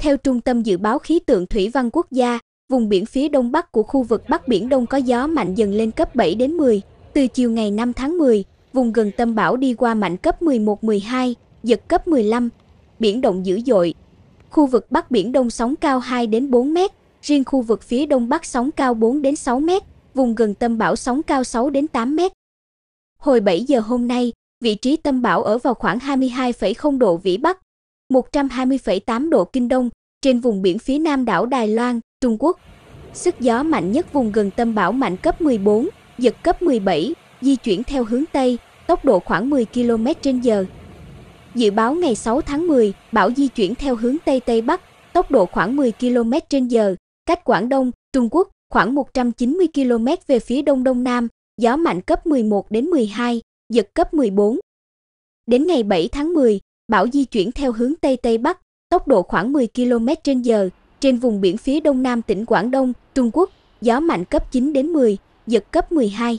Theo Trung tâm Dự báo Khí tượng Thủy văn Quốc gia, vùng biển phía đông bắc của khu vực Bắc Biển Đông có gió mạnh dần lên cấp 7 đến 10. Từ chiều ngày 5 tháng 10, vùng gần tâm bão đi qua mạnh cấp 11-12, giật cấp 15, biển động dữ dội. Khu vực Bắc Biển Đông sóng cao 2 đến 4 mét, riêng khu vực phía đông bắc sóng cao 4 đến 6 mét, vùng gần tâm bão sóng cao 6 đến 8 mét. Hồi 7 giờ hôm nay, vị trí tâm bão ở vào khoảng 22,0 độ Vĩ Bắc, 120,8 độ kinh đông, trên vùng biển phía nam đảo Đài Loan, Trung Quốc. Sức gió mạnh nhất vùng gần tâm bão mạnh cấp 14, giật cấp 17, di chuyển theo hướng Tây, tốc độ khoảng 10 km h Dự báo ngày 6 tháng 10, bão di chuyển theo hướng Tây Tây Bắc, tốc độ khoảng 10 km h cách Quảng Đông, Trung Quốc khoảng 190 km về phía Đông Đông Nam, gió mạnh cấp 11 đến 12, giật cấp 14. Đến ngày 7 tháng 10, Bão di chuyển theo hướng Tây Tây Bắc, tốc độ khoảng 10 km/h, trên vùng biển phía đông nam tỉnh Quảng Đông, Trung Quốc, gió mạnh cấp 9 đến 10, giật cấp 12.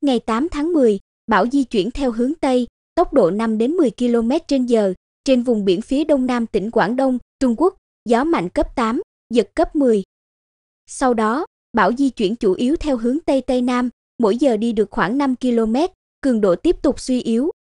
Ngày 8 tháng 10, bão di chuyển theo hướng Tây, tốc độ 5 đến 10 km/h, trên vùng biển phía đông nam tỉnh Quảng Đông, Trung Quốc, gió mạnh cấp 8, giật cấp 10. Sau đó, bão di chuyển chủ yếu theo hướng Tây Tây Nam, mỗi giờ đi được khoảng 5 km, cường độ tiếp tục suy yếu,